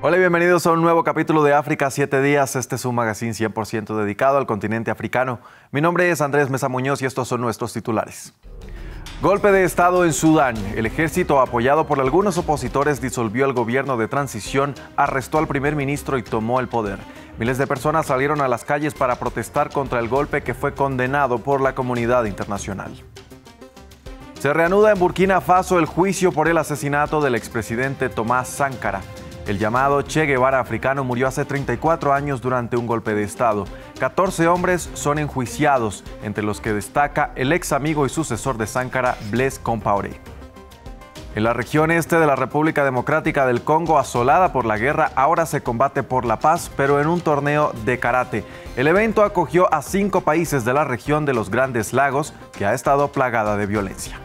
Hola y bienvenidos a un nuevo capítulo de África 7 días. Este es un magazine 100% dedicado al continente africano. Mi nombre es Andrés Mesa Muñoz y estos son nuestros titulares. Golpe de Estado en Sudán. El ejército, apoyado por algunos opositores, disolvió el gobierno de transición, arrestó al primer ministro y tomó el poder. Miles de personas salieron a las calles para protestar contra el golpe que fue condenado por la comunidad internacional. Se reanuda en Burkina Faso el juicio por el asesinato del expresidente Tomás Sankara. El llamado Che Guevara africano murió hace 34 años durante un golpe de Estado. 14 hombres son enjuiciados, entre los que destaca el ex amigo y sucesor de Sánkara, Blaise Compaoré. En la región este de la República Democrática del Congo, asolada por la guerra, ahora se combate por la paz, pero en un torneo de karate. El evento acogió a cinco países de la región de los Grandes Lagos, que ha estado plagada de violencia.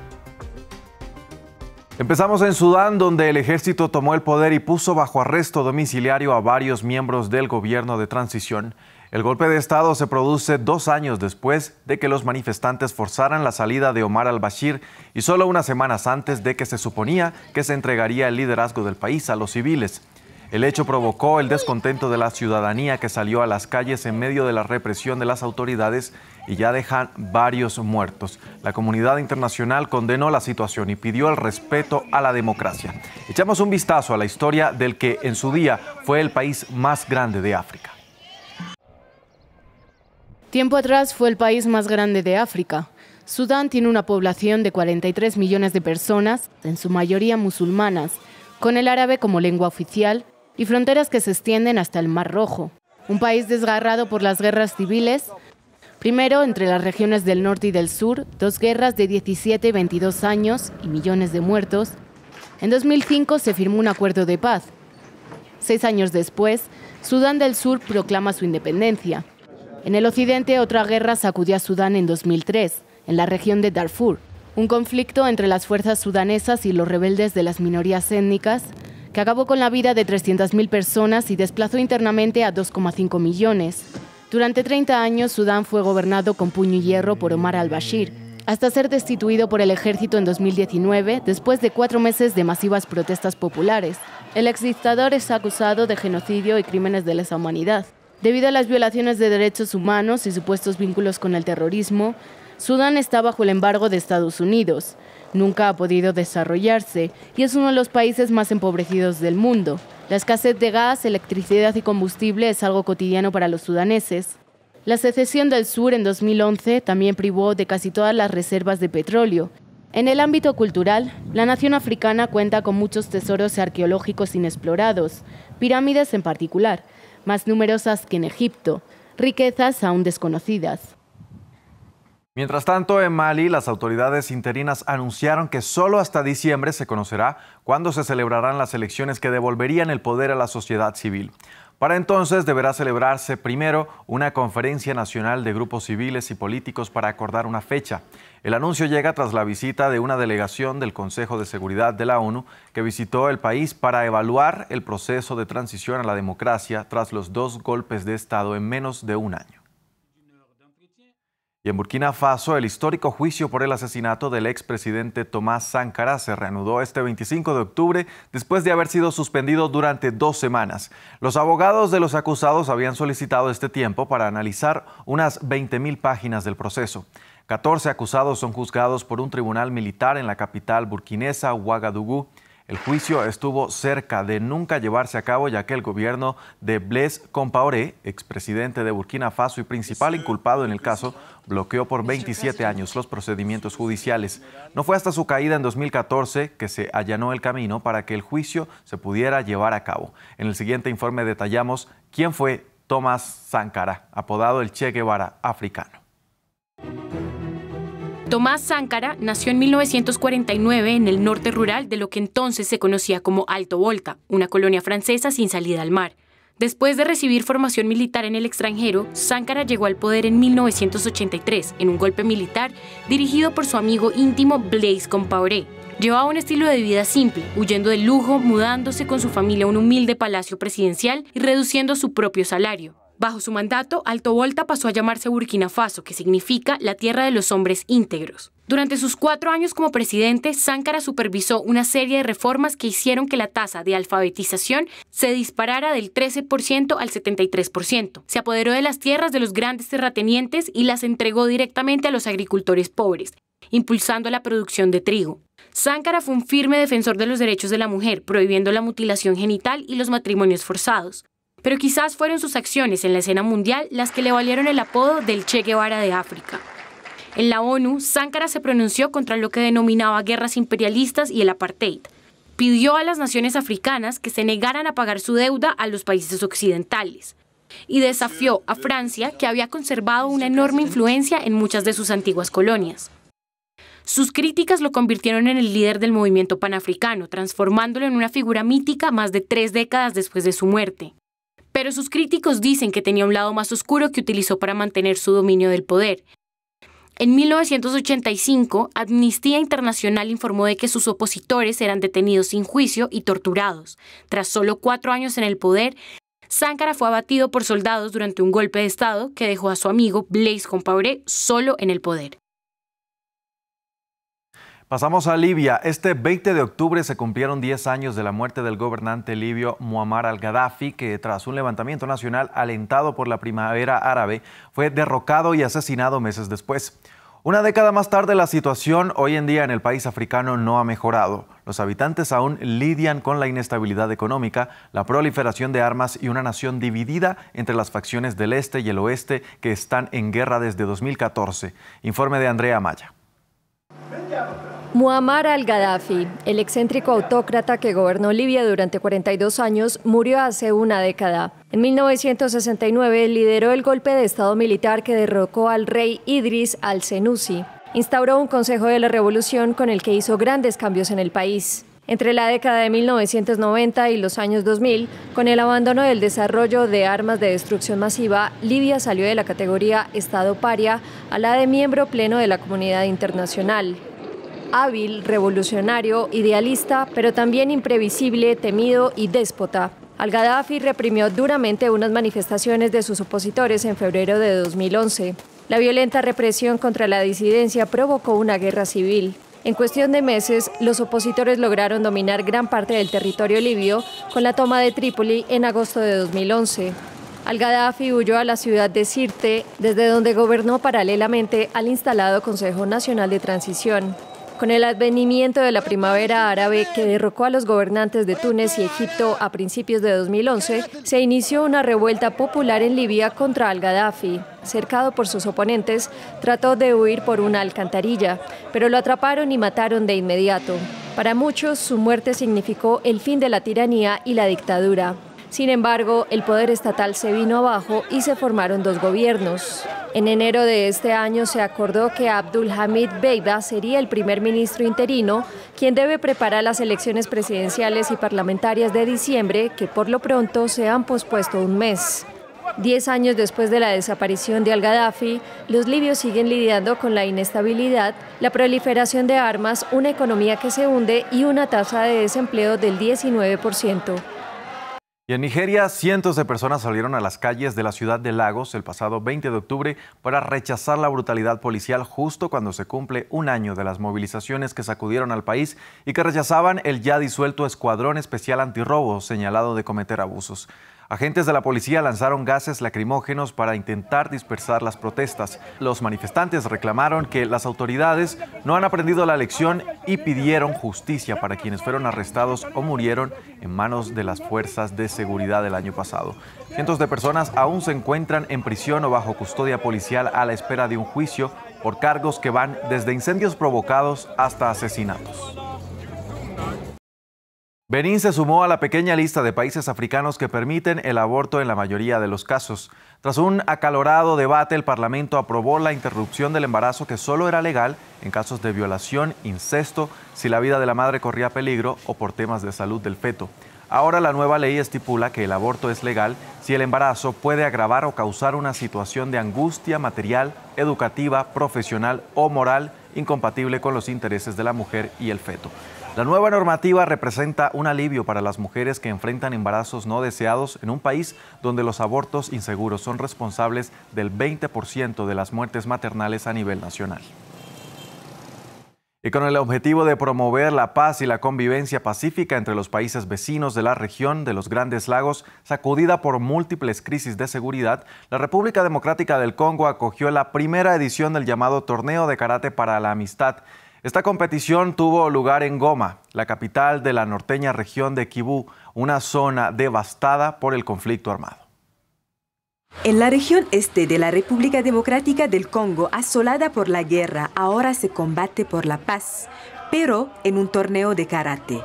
Empezamos en Sudán, donde el ejército tomó el poder y puso bajo arresto domiciliario a varios miembros del gobierno de transición. El golpe de Estado se produce dos años después de que los manifestantes forzaran la salida de Omar al-Bashir y solo unas semanas antes de que se suponía que se entregaría el liderazgo del país a los civiles. El hecho provocó el descontento de la ciudadanía que salió a las calles en medio de la represión de las autoridades y ya dejan varios muertos. La comunidad internacional condenó la situación y pidió el respeto a la democracia. Echamos un vistazo a la historia del que en su día fue el país más grande de África. Tiempo atrás fue el país más grande de África. Sudán tiene una población de 43 millones de personas, en su mayoría musulmanas, con el árabe como lengua oficial y fronteras que se extienden hasta el Mar Rojo, un país desgarrado por las guerras civiles, primero entre las regiones del norte y del sur, dos guerras de 17 y 22 años y millones de muertos. En 2005 se firmó un acuerdo de paz. Seis años después, Sudán del Sur proclama su independencia. En el occidente, otra guerra sacudió a Sudán en 2003, en la región de Darfur. Un conflicto entre las fuerzas sudanesas y los rebeldes de las minorías étnicas que acabó con la vida de 300.000 personas y desplazó internamente a 2,5 millones. Durante 30 años, Sudán fue gobernado con puño y hierro por Omar al-Bashir, hasta ser destituido por el ejército en 2019 después de cuatro meses de masivas protestas populares. El exdictador es acusado de genocidio y crímenes de lesa humanidad. Debido a las violaciones de derechos humanos y supuestos vínculos con el terrorismo, Sudán está bajo el embargo de Estados Unidos, nunca ha podido desarrollarse y es uno de los países más empobrecidos del mundo. La escasez de gas, electricidad y combustible es algo cotidiano para los sudaneses. La secesión del sur en 2011 también privó de casi todas las reservas de petróleo. En el ámbito cultural, la nación africana cuenta con muchos tesoros arqueológicos inexplorados, pirámides en particular, más numerosas que en Egipto, riquezas aún desconocidas. Mientras tanto, en Mali, las autoridades interinas anunciaron que solo hasta diciembre se conocerá cuándo se celebrarán las elecciones que devolverían el poder a la sociedad civil. Para entonces deberá celebrarse primero una conferencia nacional de grupos civiles y políticos para acordar una fecha. El anuncio llega tras la visita de una delegación del Consejo de Seguridad de la ONU que visitó el país para evaluar el proceso de transición a la democracia tras los dos golpes de Estado en menos de un año. Y en Burkina Faso, el histórico juicio por el asesinato del expresidente Tomás Sankara se reanudó este 25 de octubre después de haber sido suspendido durante dos semanas. Los abogados de los acusados habían solicitado este tiempo para analizar unas 20.000 páginas del proceso. 14 acusados son juzgados por un tribunal militar en la capital burkinesa, Ouagadougou. El juicio estuvo cerca de nunca llevarse a cabo ya que el gobierno de Blaise Compaoré, expresidente de Burkina Faso y principal inculpado en el caso, bloqueó por 27 años los procedimientos judiciales. No fue hasta su caída en 2014 que se allanó el camino para que el juicio se pudiera llevar a cabo. En el siguiente informe detallamos quién fue Tomás Sankara, apodado el Che Guevara africano. Tomás Záncara nació en 1949 en el norte rural de lo que entonces se conocía como Alto Volta, una colonia francesa sin salida al mar. Después de recibir formación militar en el extranjero, Záncara llegó al poder en 1983 en un golpe militar dirigido por su amigo íntimo Blaise Compaoré. Llevaba un estilo de vida simple, huyendo del lujo, mudándose con su familia a un humilde palacio presidencial y reduciendo su propio salario. Bajo su mandato, Alto Volta pasó a llamarse Burkina Faso, que significa la tierra de los hombres íntegros. Durante sus cuatro años como presidente, Sáncara supervisó una serie de reformas que hicieron que la tasa de alfabetización se disparara del 13% al 73%. Se apoderó de las tierras de los grandes terratenientes y las entregó directamente a los agricultores pobres, impulsando la producción de trigo. Sánkara fue un firme defensor de los derechos de la mujer, prohibiendo la mutilación genital y los matrimonios forzados. Pero quizás fueron sus acciones en la escena mundial las que le valieron el apodo del Che Guevara de África. En la ONU, Sánkara se pronunció contra lo que denominaba guerras imperialistas y el apartheid. Pidió a las naciones africanas que se negaran a pagar su deuda a los países occidentales y desafió a Francia, que había conservado una enorme influencia en muchas de sus antiguas colonias. Sus críticas lo convirtieron en el líder del movimiento panafricano, transformándolo en una figura mítica más de tres décadas después de su muerte pero sus críticos dicen que tenía un lado más oscuro que utilizó para mantener su dominio del poder. En 1985, Amnistía Internacional informó de que sus opositores eran detenidos sin juicio y torturados. Tras solo cuatro años en el poder, Sánkara fue abatido por soldados durante un golpe de Estado que dejó a su amigo Blaise Compaoré solo en el poder. Pasamos a Libia. Este 20 de octubre se cumplieron 10 años de la muerte del gobernante libio Muammar al-Gaddafi, que tras un levantamiento nacional alentado por la primavera árabe, fue derrocado y asesinado meses después. Una década más tarde, la situación hoy en día en el país africano no ha mejorado. Los habitantes aún lidian con la inestabilidad económica, la proliferación de armas y una nación dividida entre las facciones del este y el oeste que están en guerra desde 2014. Informe de Andrea Maya. Muammar al-Gaddafi, el excéntrico autócrata que gobernó Libia durante 42 años, murió hace una década. En 1969 lideró el golpe de Estado militar que derrocó al rey Idris al-Senussi. Instauró un Consejo de la Revolución con el que hizo grandes cambios en el país. Entre la década de 1990 y los años 2000, con el abandono del desarrollo de armas de destrucción masiva, Libia salió de la categoría Estado paria a la de miembro pleno de la comunidad internacional hábil, revolucionario, idealista, pero también imprevisible, temido y déspota. Al-Gaddafi reprimió duramente unas manifestaciones de sus opositores en febrero de 2011. La violenta represión contra la disidencia provocó una guerra civil. En cuestión de meses, los opositores lograron dominar gran parte del territorio libio con la toma de Trípoli en agosto de 2011. Al-Gaddafi huyó a la ciudad de Sirte, desde donde gobernó paralelamente al instalado Consejo Nacional de Transición. Con el advenimiento de la primavera árabe que derrocó a los gobernantes de Túnez y Egipto a principios de 2011, se inició una revuelta popular en Libia contra al-Gaddafi. Cercado por sus oponentes, trató de huir por una alcantarilla, pero lo atraparon y mataron de inmediato. Para muchos, su muerte significó el fin de la tiranía y la dictadura. Sin embargo, el poder estatal se vino abajo y se formaron dos gobiernos. En enero de este año se acordó que Abdul Hamid Beida sería el primer ministro interino, quien debe preparar las elecciones presidenciales y parlamentarias de diciembre, que por lo pronto se han pospuesto un mes. Diez años después de la desaparición de al-Gaddafi, los libios siguen lidiando con la inestabilidad, la proliferación de armas, una economía que se hunde y una tasa de desempleo del 19%. Y en Nigeria, cientos de personas salieron a las calles de la ciudad de Lagos el pasado 20 de octubre para rechazar la brutalidad policial justo cuando se cumple un año de las movilizaciones que sacudieron al país y que rechazaban el ya disuelto Escuadrón Especial Antirrobo señalado de cometer abusos. Agentes de la policía lanzaron gases lacrimógenos para intentar dispersar las protestas. Los manifestantes reclamaron que las autoridades no han aprendido la lección y pidieron justicia para quienes fueron arrestados o murieron en manos de las fuerzas de seguridad del año pasado. Cientos de personas aún se encuentran en prisión o bajo custodia policial a la espera de un juicio por cargos que van desde incendios provocados hasta asesinatos. Benín se sumó a la pequeña lista de países africanos que permiten el aborto en la mayoría de los casos. Tras un acalorado debate, el Parlamento aprobó la interrupción del embarazo que solo era legal en casos de violación, incesto, si la vida de la madre corría peligro o por temas de salud del feto. Ahora la nueva ley estipula que el aborto es legal si el embarazo puede agravar o causar una situación de angustia material, educativa, profesional o moral incompatible con los intereses de la mujer y el feto. La nueva normativa representa un alivio para las mujeres que enfrentan embarazos no deseados en un país donde los abortos inseguros son responsables del 20% de las muertes maternales a nivel nacional. Y con el objetivo de promover la paz y la convivencia pacífica entre los países vecinos de la región de los Grandes Lagos, sacudida por múltiples crisis de seguridad, la República Democrática del Congo acogió la primera edición del llamado Torneo de Karate para la Amistad, esta competición tuvo lugar en Goma, la capital de la norteña región de Kibú, una zona devastada por el conflicto armado. En la región este de la República Democrática del Congo, asolada por la guerra, ahora se combate por la paz, pero en un torneo de karate.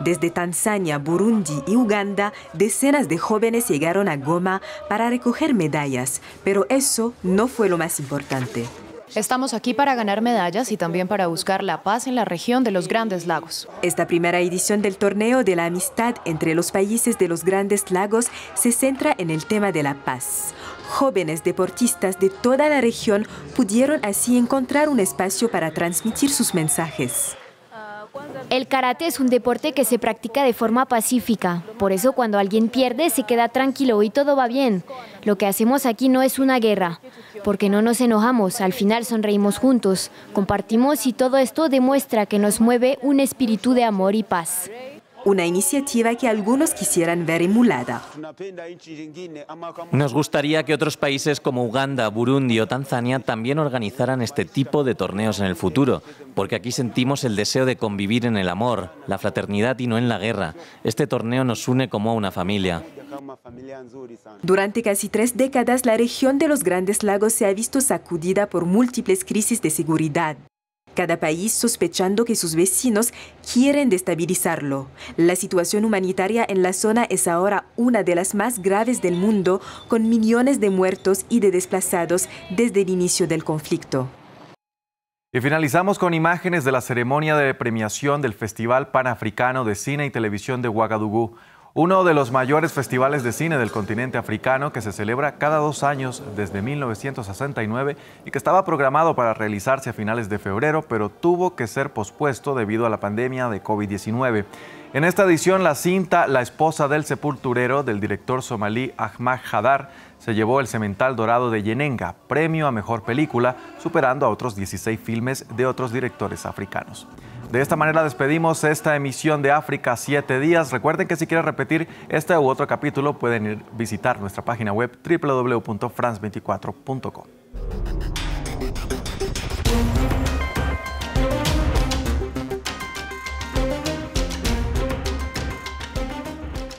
Desde Tanzania, Burundi y Uganda, decenas de jóvenes llegaron a Goma para recoger medallas, pero eso no fue lo más importante. Estamos aquí para ganar medallas y también para buscar la paz en la región de los Grandes Lagos. Esta primera edición del torneo de la amistad entre los países de los Grandes Lagos se centra en el tema de la paz. Jóvenes deportistas de toda la región pudieron así encontrar un espacio para transmitir sus mensajes. El karate es un deporte que se practica de forma pacífica, por eso cuando alguien pierde se queda tranquilo y todo va bien. Lo que hacemos aquí no es una guerra, porque no nos enojamos, al final sonreímos juntos, compartimos y todo esto demuestra que nos mueve un espíritu de amor y paz una iniciativa que algunos quisieran ver emulada. Nos gustaría que otros países como Uganda, Burundi o Tanzania también organizaran este tipo de torneos en el futuro, porque aquí sentimos el deseo de convivir en el amor, la fraternidad y no en la guerra. Este torneo nos une como a una familia. Durante casi tres décadas, la región de los Grandes Lagos se ha visto sacudida por múltiples crisis de seguridad, cada país sospechando que sus vecinos quieren destabilizarlo. La situación humanitaria en la zona es ahora una de las más graves del mundo, con millones de muertos y de desplazados desde el inicio del conflicto. Y finalizamos con imágenes de la ceremonia de premiación del Festival Panafricano de Cine y Televisión de Ouagadougou uno de los mayores festivales de cine del continente africano que se celebra cada dos años desde 1969 y que estaba programado para realizarse a finales de febrero, pero tuvo que ser pospuesto debido a la pandemia de COVID-19. En esta edición, la cinta La esposa del sepulturero del director somalí Ahmad Hadar se llevó el Cemental Dorado de Yenenga, premio a mejor película, superando a otros 16 filmes de otros directores africanos. De esta manera despedimos esta emisión de África 7 días. Recuerden que si quieren repetir este u otro capítulo pueden ir visitar nuestra página web www.france24.com.